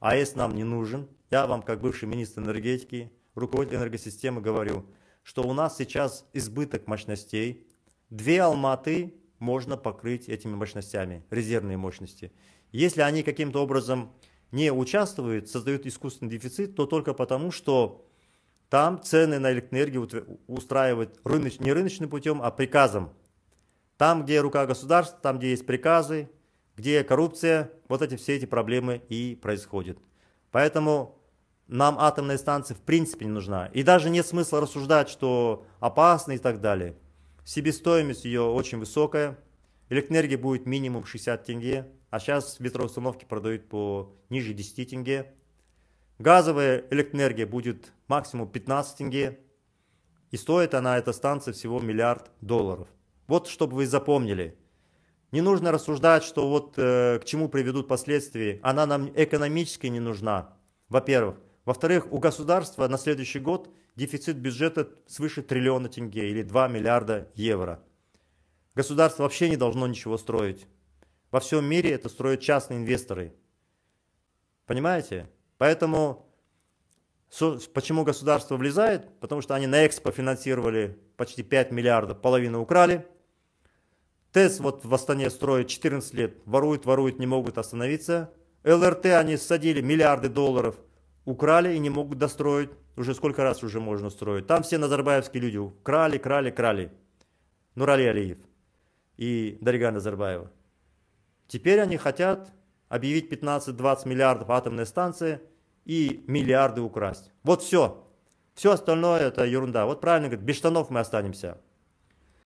АЭС нам не нужен. Я вам, как бывший министр энергетики, руководитель энергосистемы, говорю, что у нас сейчас избыток мощностей. Две Алматы можно покрыть этими мощностями, резервные мощности. Если они каким-то образом не участвуют, создают искусственный дефицит, то только потому, что там цены на электроэнергию устраивают рыноч, не рыночным путем, а приказом. Там, где рука государства, там, где есть приказы, где коррупция, вот эти все эти проблемы и происходят. Поэтому нам атомная станция в принципе не нужна. И даже нет смысла рассуждать, что опасно и так далее. Себестоимость ее очень высокая. Электроэнергия будет минимум 60 тенге, а сейчас ветроустановки продают по ниже 10 тенге. Газовая электроэнергия будет максимум 15 тенге. И стоит она, эта станция, всего миллиард долларов. Вот, чтобы вы запомнили – не нужно рассуждать, что вот э, к чему приведут последствия. Она нам экономически не нужна, во-первых. Во-вторых, у государства на следующий год дефицит бюджета свыше триллиона тенге или 2 миллиарда евро. Государство вообще не должно ничего строить. Во всем мире это строят частные инвесторы. Понимаете? Поэтому почему государство влезает? Потому что они на экспо финансировали почти 5 миллиардов, половину украли – ТЭС вот в Астане строят 14 лет, воруют, воруют, не могут остановиться. ЛРТ они садили миллиарды долларов, украли и не могут достроить. Уже сколько раз уже можно строить. Там все назарбаевские люди крали, крали, крали. Нурали Алиев и Дарига Назарбаева. Теперь они хотят объявить 15-20 миллиардов атомной станции и миллиарды украсть. Вот все. Все остальное это ерунда. Вот правильно говорит, без штанов мы останемся.